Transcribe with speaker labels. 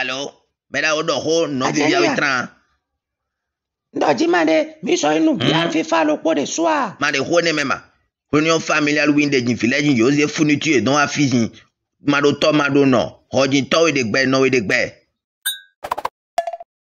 Speaker 1: alo bɛda wo dɔ ko nɔvivia wetran ndɔji ma de misɔn inu bia fifa lo kpo de soa. de ko ne mɛ ma ko ni o familial window jin filɛ jin yoo se funu tu ye dɔn wa fi jin ma do tɔ ma do nɔ xɔjin tɔ we de gbɛ nɔ de gbɛ.